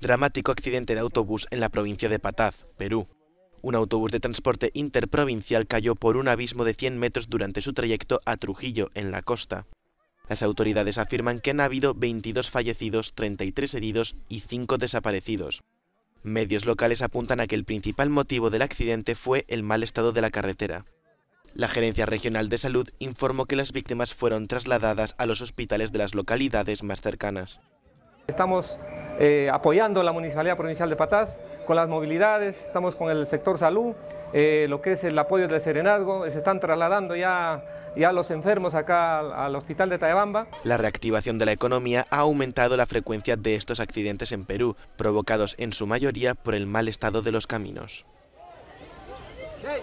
Dramático accidente de autobús en la provincia de Pataz, Perú. Un autobús de transporte interprovincial cayó por un abismo de 100 metros durante su trayecto a Trujillo, en la costa. Las autoridades afirman que han habido 22 fallecidos, 33 heridos y 5 desaparecidos. Medios locales apuntan a que el principal motivo del accidente fue el mal estado de la carretera. La Gerencia Regional de Salud informó que las víctimas fueron trasladadas a los hospitales de las localidades más cercanas. Estamos eh, apoyando la Municipalidad Provincial de Patás con las movilidades, estamos con el sector salud, eh, lo que es el apoyo del serenazgo, se están trasladando ya ya los enfermos acá al, hospital de Tayabamba. La reactivación de la economía ha aumentado la frecuencia de estos accidentes en Perú, provocados en su mayoría por el mal estado de los caminos.